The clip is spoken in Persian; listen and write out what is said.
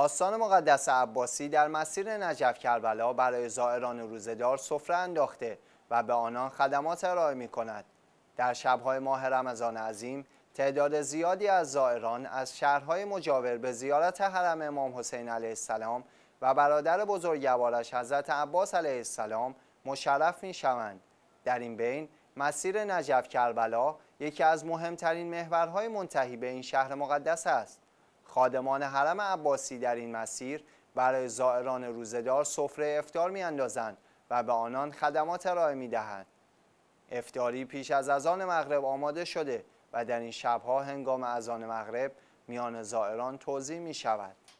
آستان مقدس عباسی در مسیر نجف کربلا برای زائران روزدار سفره انداخته و به آنان خدمات ارائه می کند. در شبهای ماه رمضان عظیم تعداد زیادی از زائران از شهرهای مجاور به زیارت حرم امام حسین علیه السلام و برادر بزرگوارش حضرت عباس علیه السلام مشرف می شوند. در این بین مسیر نجف کربلا یکی از مهمترین محورهای منتهی به این شهر مقدس است. خادمان حرم عباسی در این مسیر برای زائران روزدار سفره افتار میاندازند و به آنان خدمات ارائه دهند. افتاری پیش از ازان مغرب آماده شده و در این شبها هنگام اذان مغرب میان زائران توضیح می شود